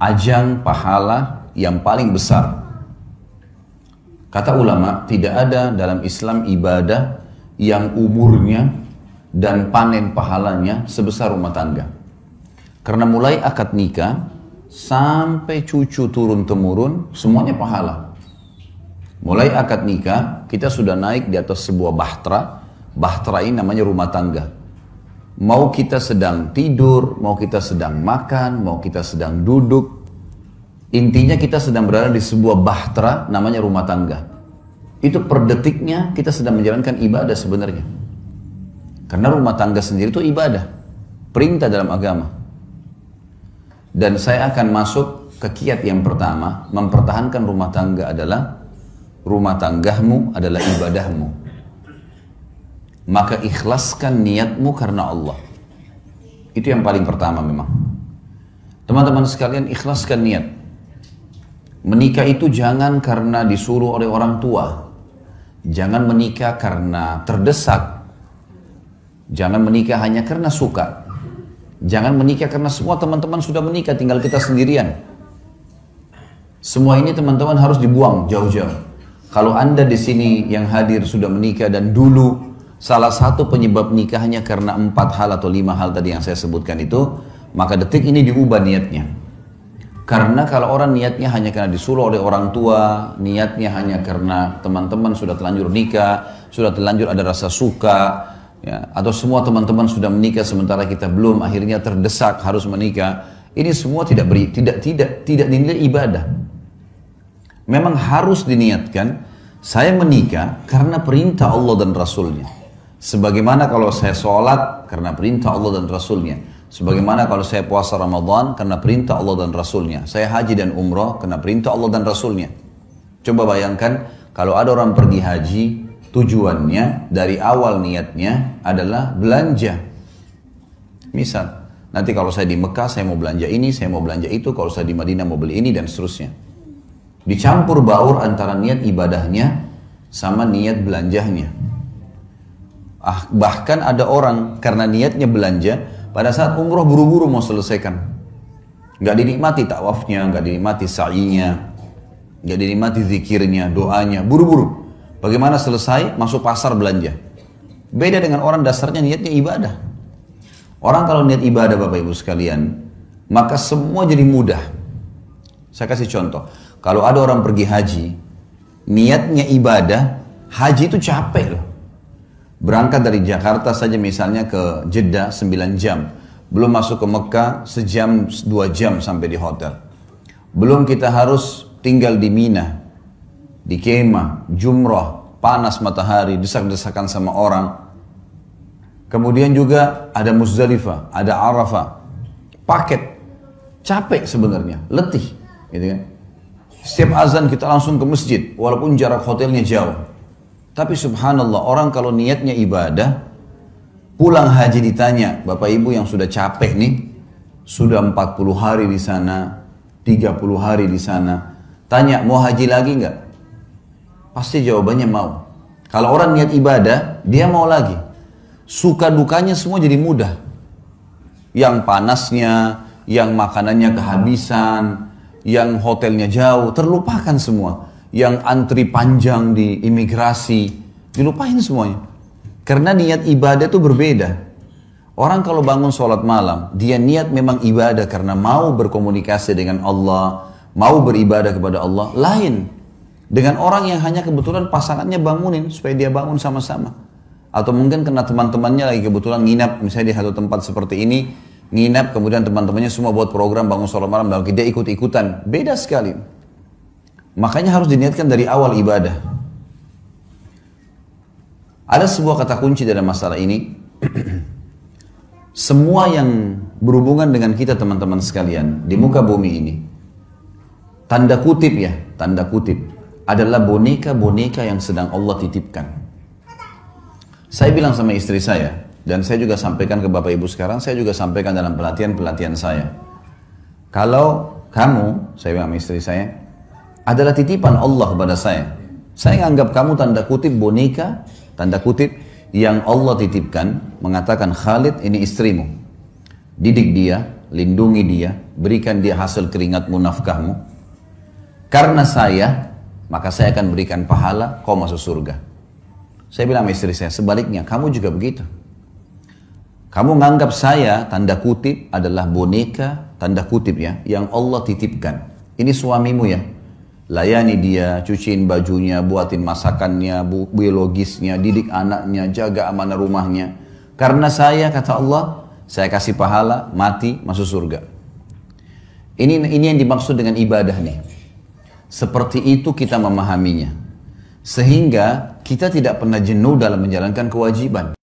ajang pahala yang paling besar. Kata ulama, tidak ada dalam Islam ibadah yang umurnya dan panen pahalanya sebesar rumah tangga. Karena mulai akad nikah sampai cucu turun temurun semuanya pahala. Mulai akad nikah kita sudah naik di atas sebuah bahtera. Bahtera ini namanya rumah tangga. Mau kita sedang tidur, mau kita sedang makan, mau kita sedang duduk. Intinya kita sedang berada di sebuah bahtera namanya rumah tangga. Itu per detiknya kita sedang menjalankan ibadah sebenarnya. Karena rumah tangga sendiri itu ibadah. Perintah dalam agama. Dan saya akan masuk ke kiat yang pertama, mempertahankan rumah tangga adalah rumah tanggamu adalah ibadahmu maka ikhlaskan niatmu karena Allah. Itu yang paling pertama memang. Teman-teman sekalian ikhlaskan niat. Menikah itu jangan karena disuruh oleh orang tua. Jangan menikah karena terdesak. Jangan menikah hanya karena suka. Jangan menikah karena semua teman-teman sudah menikah tinggal kita sendirian. Semua ini teman-teman harus dibuang jauh-jauh. Kalau Anda di sini yang hadir sudah menikah dan dulu salah satu penyebab nikahnya karena empat hal atau lima hal tadi yang saya sebutkan itu, maka detik ini diubah niatnya. Karena kalau orang niatnya hanya karena disuruh oleh orang tua, niatnya hanya karena teman-teman sudah telanjur nikah, sudah telanjur ada rasa suka, ya, atau semua teman-teman sudah menikah sementara kita belum, akhirnya terdesak harus menikah. Ini semua tidak beri, tidak tidak tidak dinilai ibadah. Memang harus diniatkan saya menikah karena perintah Allah dan Rasulnya. Sebagaimana kalau saya sholat karena perintah Allah dan Rasulnya. Sebagaimana kalau saya puasa Ramadan karena perintah Allah dan Rasulnya. Saya haji dan umroh karena perintah Allah dan Rasulnya. Coba bayangkan kalau ada orang pergi haji tujuannya dari awal niatnya adalah belanja. Misal, nanti kalau saya di Mekah saya mau belanja ini, saya mau belanja itu, kalau saya di Madinah mau beli ini dan seterusnya. Dicampur baur antara niat ibadahnya sama niat belanjanya. Ah, bahkan ada orang karena niatnya belanja, pada saat umroh buru-buru mau selesaikan. Nggak dinikmati tawafnya, nggak dinikmati sa'inya, nggak dinikmati zikirnya, doanya, buru-buru. Bagaimana selesai, masuk pasar belanja. Beda dengan orang dasarnya niatnya ibadah. Orang kalau niat ibadah Bapak Ibu sekalian, maka semua jadi mudah. Saya kasih contoh. Kalau ada orang pergi haji, niatnya ibadah, haji itu capek loh. Berangkat dari Jakarta saja misalnya ke Jeddah 9 jam. Belum masuk ke Mekah sejam, dua jam sampai di hotel. Belum kita harus tinggal di Mina, di kemah, jumrah, panas matahari, desak-desakan sama orang. Kemudian juga ada Muzdalifah, ada Arafah. Paket. Capek sebenarnya, letih. Gitu kan. Setiap azan kita langsung ke masjid, walaupun jarak hotelnya jauh. Tapi subhanallah, orang kalau niatnya ibadah, pulang haji ditanya, Bapak Ibu yang sudah capek nih, sudah 40 hari di sana, 30 hari di sana, tanya mau haji lagi nggak? Pasti jawabannya mau. Kalau orang niat ibadah, dia mau lagi. Suka dukanya semua jadi mudah. Yang panasnya, yang makanannya kehabisan, yang hotelnya jauh, terlupakan semua yang antri panjang di imigrasi, dilupain semuanya. Karena niat ibadah itu berbeda. Orang kalau bangun sholat malam, dia niat memang ibadah karena mau berkomunikasi dengan Allah, mau beribadah kepada Allah. Lain dengan orang yang hanya kebetulan pasangannya bangunin supaya dia bangun sama-sama. Atau mungkin karena teman-temannya lagi kebetulan nginap, misalnya di satu tempat seperti ini, nginap kemudian teman-temannya semua buat program bangun sholat malam lalu dia ikut-ikutan. Beda sekali. Makanya harus diniatkan dari awal ibadah. Ada sebuah kata kunci dalam masalah ini. Semua yang berhubungan dengan kita teman-teman sekalian di muka bumi ini. Tanda kutip ya, tanda kutip adalah boneka-boneka yang sedang Allah titipkan. Saya bilang sama istri saya, dan saya juga sampaikan ke Bapak Ibu sekarang, saya juga sampaikan dalam pelatihan-pelatihan saya. Kalau kamu, saya bilang sama istri saya, adalah titipan Allah kepada saya. Saya anggap kamu tanda kutip boneka, tanda kutip yang Allah titipkan, mengatakan Khalid ini istrimu. Didik dia, lindungi dia, berikan dia hasil keringatmu, nafkahmu. Karena saya, maka saya akan berikan pahala, kau masuk surga. Saya bilang sama istri saya, sebaliknya kamu juga begitu. Kamu menganggap saya, tanda kutip, adalah boneka, tanda kutip ya, yang Allah titipkan. Ini suamimu ya, layani dia, cuciin bajunya, buatin masakannya, bu biologisnya, didik anaknya, jaga amanah rumahnya. Karena saya, kata Allah, saya kasih pahala, mati, masuk surga. Ini, ini yang dimaksud dengan ibadah nih. Seperti itu kita memahaminya. Sehingga kita tidak pernah jenuh dalam menjalankan kewajiban.